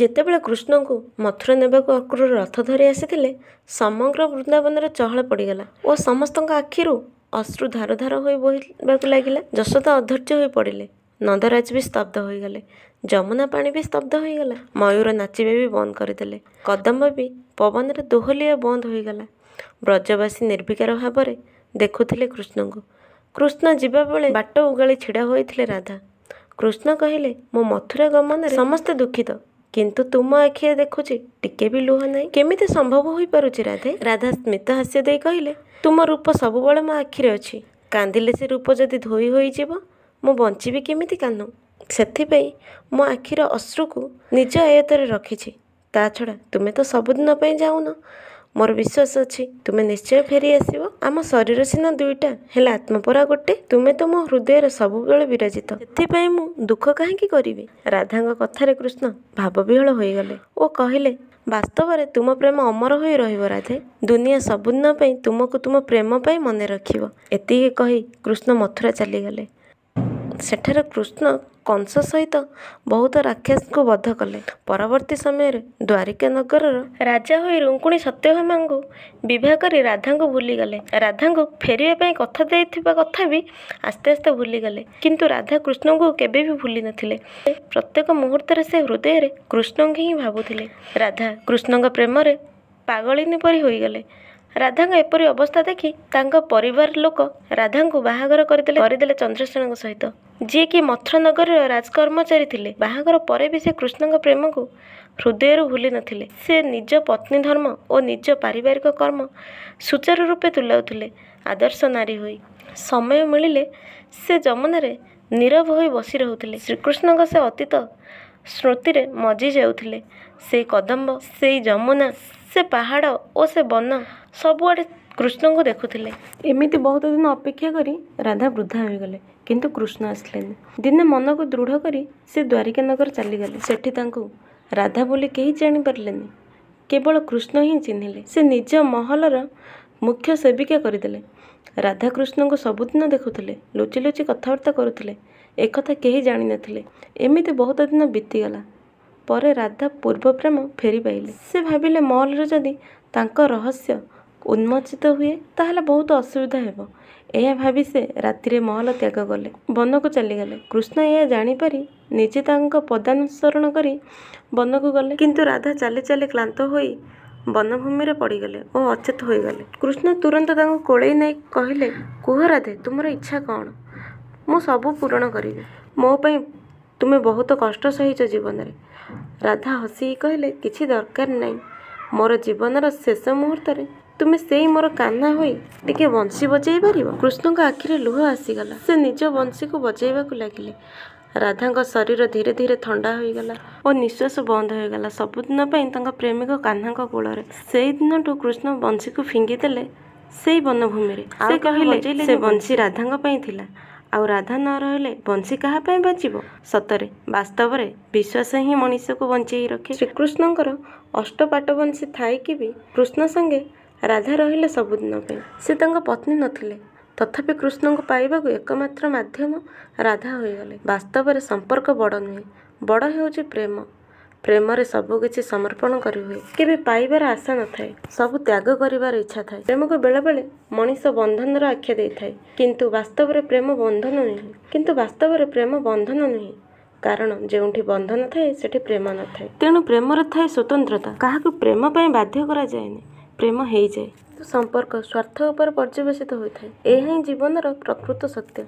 ଯେତେବେଳେ କୃଷ୍ଣଙ୍କୁ ମଥୁରା ନେବାକୁ ଅକ୍ରୁର ରଥ ଧରି ଆସିଥିଲେ ସମଗ୍ର ବୃନ୍ଦାବନରେ ଚହଳ ପଡ଼ିଗଲା ଓ ସମସ୍ତଙ୍କ ଆଖିରୁ ଅଶ୍ରୁ ଧାର ଧାର ହୋଇ ବୋହିବାକୁ ଲାଗିଲା ଯଶୋଦା ଅଧୈର୍ଯ୍ୟ ହୋଇ ପଡ଼ିଲେ ନନ୍ଦରାଜ ବି ସ୍ତବ୍ଧ ହୋଇଗଲେ ଯମୁନା ପାଣି ବି ସ୍ତବ୍ଧ ହୋଇଗଲା ମୟୂର ନାଚିବା ବି ବନ୍ଦ କରିଦେଲେ କଦମ୍ବ ବି ପବନରେ ଦୋହଲିବା ବନ୍ଦ ହୋଇଗଲା ବ୍ରଜବାସୀ ନିର୍ଭିକାର ଭାବରେ ଦେଖୁଥିଲେ କୃଷ୍ଣଙ୍କୁ କୃଷ୍ଣ ଯିବା ବେଳେ ବାଟ ଉଗାଳି ଛିଡ଼ା ହୋଇଥିଲେ ରାଧା କୃଷ୍ଣ କହିଲେ ମୋ ମଥୁରା ଗମନରେ ସମସ୍ତେ ଦୁଃଖିତ କିନ୍ତୁ ତୁମ ଆଖିରେ ଦେଖୁଛି ଟିକେ ବି ଲୁହ ନାହିଁ କେମିତି ସମ୍ଭବ ହୋଇପାରୁଛି ରାଧେ ରାଧା ସ୍ମିତ ହାସ୍ୟ ଦେଇ କହିଲେ ତୁମ ରୂପ ସବୁବେଳେ ମୋ ଆଖିରେ ଅଛି କାନ୍ଦିଲେ ସେ ରୂପ ଯଦି ଧୋଇ ହୋଇଯିବ ମୁଁ ବଞ୍ଚିବି କେମିତି କାହ୍ନୁ ସେଥିପାଇଁ ମୋ ଆଖିର ଅଶ୍ରୁକୁ ନିଜ ଆୟତରେ ରଖିଛି ତା ଛଡ଼ା ତୁମେ ତ ସବୁଦିନ ପାଇଁ ଯାଉନ ମୋର ବିଶ୍ୱାସ ଅଛି ତୁମେ ନିଶ୍ଚୟ ଫେରି ଆସିବ ଆମ ଶରୀର ସିନା ଦୁଇଟା ହେଲେ ଆତ୍ମପରା ଗୋଟେ ତୁମେ ତ ମୋ ହୃଦୟର ସବୁବେଳେ ବିରାଜିତ ଏଥିପାଇଁ ମୁଁ ଦୁଃଖ କାହିଁକି କରିବି ରାଧାଙ୍କ କଥାରେ କୃଷ୍ଣ ଭାବବିହଳ ହୋଇଗଲେ ଓ କହିଲେ ବାସ୍ତବରେ ତୁମ ପ୍ରେମ ଅମର ହୋଇ ରହିବ ରାଧେ ଦୁନିଆ ସବୁଦିନ ପାଇଁ ତୁମକୁ ତୁମ ପ୍ରେମ ପାଇଁ ମନେ ରଖିବ ଏତିକି କହି କୃଷ୍ଣ ମଥୁରା ଚାଲିଗଲେ ସେଠାରେ କୃଷ୍ଣ କଂସ ସହିତ ବହୁତ ରାକ୍ଷସଙ୍କୁ ବଧ କଲେ ପରବର୍ତ୍ତୀ ସମୟରେ ଦ୍ୱାରିକା ନଗରର ରାଜା ହୋଇ ରୁଙ୍କୁଣୀ ସତ୍ୟଭାମାଙ୍କୁ ବିବାହ କରି ରାଧାଙ୍କୁ ଭୁଲିଗଲେ ରାଧାଙ୍କୁ ଫେରିବା ପାଇଁ କଥା ଦେଇଥିବା କଥା ବି ଆସ୍ତେ ଆସ୍ତେ ଭୁଲିଗଲେ କିନ୍ତୁ ରାଧା କୃଷ୍ଣଙ୍କୁ କେବେ ବି ଭୁଲି ନଥିଲେ ପ୍ରତ୍ୟେକ ମୁହୂର୍ତ୍ତରେ ସେ ହୃଦୟରେ କୃଷ୍ଣଙ୍କୁ ହିଁ ଭାବୁଥିଲେ ରାଧା କୃଷ୍ଣଙ୍କ ପ୍ରେମରେ ପାଗଳିନୀ ପରି ହୋଇଗଲେ ରାଧାଙ୍କ ଏପରି ଅବସ୍ଥା ଦେଖି ତାଙ୍କ ପରିବାର ଲୋକ ରାଧାଙ୍କୁ ବାହାଘର କରିଦେଲେ କରିଦେଲେ ଚନ୍ଦ୍ରସେନଙ୍କ ସହିତ ଯିଏକି ରାଜ କର୍ମଚାରୀ ଥିଲେ ବାହାଘର ପରେ ବି ସେ କୃଷ୍ଣଙ୍କ ପ୍ରେମକୁ ହୃଦୟରୁ ଭୁଲି ନଥିଲେ ସେ ନିଜ ପତ୍ନୀ ଧର୍ମ ଓ ନିଜ ପାରିବାରିକ କର୍ମ ସୁଚାରୁ ରୂପେ ତୁଲାଉଥିଲେ ଆଦର୍ଶ ନାରୀ ହୋଇ ସମୟ ମିଳିଲେ ସେ ଯମୁନାରେ ନିରବ ହୋଇ ବସି ରହୁଥିଲେ ଶ୍ରୀକୃଷ୍ଣଙ୍କ ସେ ଅତୀତ ସ୍ମୃତିରେ ମଜି ଯାଉଥିଲେ ସେ କଦମ୍ବ ସେଇ ଯମୁନା ସେ ପାହାଡ଼ ଓ ସେ ବନ ସବୁଆଡ଼େ କୃଷ୍ଣଙ୍କୁ ଦେଖୁଥିଲେ ଏମିତି ବହୁତ ଦିନ ଅପେକ୍ଷା କରି ରାଧା ବୃଦ୍ଧା ହୋଇଗଲେ କିନ୍ତୁ କୃଷ୍ଣ ଆସିଲେନି ଦିନେ ମନକୁ ଦୃଢ଼ କରି ସେ ଦ୍ୱାରିକା ନଗର ଚାଲିଗଲେ ସେଠି ତାଙ୍କୁ ରାଧା ବୋଲି କେହି ଜାଣିପାରିଲେନି କେବଳ କୃଷ୍ଣ ହିଁ ଚିହ୍ନିଲେ ସେ ନିଜ ମହଲର ମୁଖ୍ୟ ସେବିକା କରିଦେଲେ ରାଧାକୃଷ୍ଣଙ୍କୁ ସବୁଦିନ ଦେଖୁଥିଲେ ଲୁଚି ଲୁଚି କଥାବାର୍ତ୍ତା କରୁଥିଲେ ଏକଥା କେହି ଜାଣିନଥିଲେ ଏମିତି ବହୁତ ଦିନ ବିତିଗଲା ପରେ ରାଧା ପୂର୍ବ ପ୍ରେମ ଫେରିପାଇଲେ ସେ ଭାବିଲେ ମଲ୍ରେ ଯଦି ତାଙ୍କ ରହସ୍ୟ ଉନ୍ମୋଚିତ ହୁଏ ତାହେଲେ ବହୁତ ଅସୁବିଧା ହେବ ଏହା ଭାବି ସେ ରାତିରେ ମହଲ ତ୍ୟାଗ କଲେ ବନକୁ ଚାଲିଗଲେ କୃଷ୍ଣ ଏହା ଜାଣିପାରି ନିଜେ ତାଙ୍କ ପଦାନୁସରଣ କରି ବନକୁ ଗଲେ କିନ୍ତୁ ରାଧା ଚାଲି ଚାଲି କ୍ଲାନ୍ତ ହୋଇ ବନଭୂମିରେ ପଡ଼ିଗଲେ ଓ ଅଚେତ ହୋଇଗଲେ କୃଷ୍ଣ ତୁରନ୍ତ ତାଙ୍କୁ କୋଳେଇ ନେଇ କହିଲେ କୁହ ରାଧେ ତୁମର ଇଚ୍ଛା କ'ଣ ମୁଁ ସବୁ ପୂରଣ କରିବି ମୋ ପାଇଁ ତୁମେ ବହୁତ କଷ୍ଟ ସହିଛ ଜୀବନରେ ରାଧା ହସିକି କହିଲେ କିଛି ଦରକାର ନାହିଁ ମୋର ଜୀବନର ଶେଷ ମୁହୂର୍ତ୍ତରେ ତୁମେ ସେଇ ମୋର କାନା ହୋଇ ଟିକେ ବଂଶୀ ବଜାଇ ପାରିବ କୃଷ୍ଣଙ୍କ ଆଖିରେ ଲୁହ ଆସିଗଲା ସେ ନିଜ ବଂଶୀକୁ ବଜାଇବାକୁ ଲାଗିଲେ ରାଧାଙ୍କ ଶରୀର ଧୀରେ ଧୀରେ ଥଣ୍ଡା ହୋଇଗଲା ଓ ନିଶ୍ୱାସ ବନ୍ଦ ହୋଇଗଲା ସବୁଦିନ ପାଇଁ ତାଙ୍କ ପ୍ରେମିକ କାହ୍ନାଙ୍କ କୋଳରେ ସେଇଦିନଠୁ କୃଷ୍ଣ ବଂଶୀକୁ ଫିଙ୍ଗିଦେଲେ ସେଇ ବନଭୂମିରେ ସେ କହିଲେ ସେ ବଂଶୀ ରାଧାଙ୍କ ପାଇଁ ଥିଲା ଆଉ ରାଧା ନ ରହିଲେ ବଂଶୀ କାହା ପାଇଁ ବାଜିବ ସତରେ ବାସ୍ତବରେ ବିଶ୍ୱାସ ହିଁ ମଣିଷକୁ ବଞ୍ଚେଇ ରଖେ ଶ୍ରୀକୃଷ୍ଣଙ୍କର ଅଷ୍ଟପାଟ ବଂଶୀ ଥାଇକି ବି କୃଷ୍ଣ ସଙ୍ଗେ ରାଧା ରହିଲେ ସବୁଦିନ ପାଇଁ ସେ ତାଙ୍କ ପତ୍ନୀ ନଥିଲେ ତଥାପି କୃଷ୍ଣଙ୍କୁ ପାଇବାକୁ ଏକମାତ୍ର ମାଧ୍ୟମ ରାଧା ହୋଇଗଲେ ବାସ୍ତବରେ ସମ୍ପର୍କ ବଡ଼ ନୁହେଁ ବଡ଼ ହେଉଛି ପ୍ରେମ ପ୍ରେମରେ ସବୁକିଛି ସମର୍ପଣ କରିହୁଏ କେବେ ପାଇବାର ଆଶା ନଥାଏ ସବୁ ତ୍ୟାଗ କରିବାର ଇଚ୍ଛା ଥାଏ ପ୍ରେମକୁ ବେଳେବେଳେ ମଣିଷ ବନ୍ଧନର ଆଖ୍ୟା ଦେଇଥାଏ କିନ୍ତୁ ବାସ୍ତବରେ ପ୍ରେମ ବନ୍ଧନ ନୁହେଁ କିନ୍ତୁ ବାସ୍ତବରେ ପ୍ରେମ ବନ୍ଧନ ନୁହେଁ କାରଣ ଯେଉଁଠି ବନ୍ଧନ ଥାଏ ସେଠି ପ୍ରେମ ନଥାଏ ତେଣୁ ପ୍ରେମରେ ଥାଏ ସ୍ୱତନ୍ତ୍ରତା କାହାକୁ ପ୍ରେମ ପାଇଁ ବାଧ୍ୟ କରାଯାଏନି ପ୍ରେମ ହେଇଯାଏ ସମ୍ପର୍କ ସ୍ୱାର୍ଥ ଉପରେ ପର୍ଯ୍ୟବେସିତ ହୋଇଥାଏ ଏହା ହିଁ ଜୀବନର ପ୍ରକୃତ ସତ୍ୟ